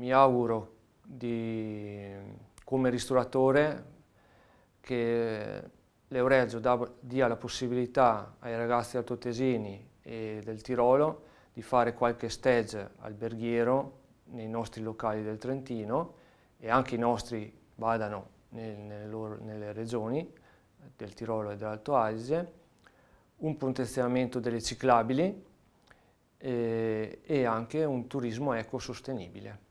mi auguro di, come ristoratore che l'Euregio dia la possibilità ai ragazzi altotesini e del Tirolo di fare qualche stage alberghiero nei nostri locali del Trentino e anche i nostri vadano nel, nel loro, nelle regioni del Tirolo e dell'Alto Adige, un potenziamento delle ciclabili e, eh, e anche un turismo ecosostenibile.